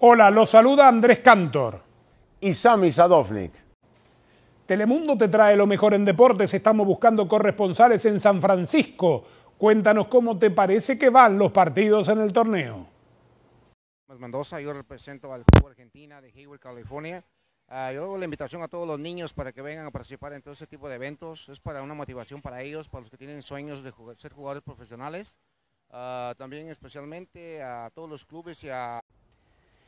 Hola, los saluda Andrés Cantor. Y Sami Sadovnik. Telemundo te trae lo mejor en deportes. Estamos buscando corresponsales en San Francisco. Cuéntanos cómo te parece que van los partidos en el torneo. Mendoza, yo represento al Club Argentina de Hayward, California. Ah, yo hago la invitación a todos los niños para que vengan a participar en todo ese tipo de eventos. Es para una motivación para ellos, para los que tienen sueños de ser jugadores profesionales. Ah, también especialmente a todos los clubes y a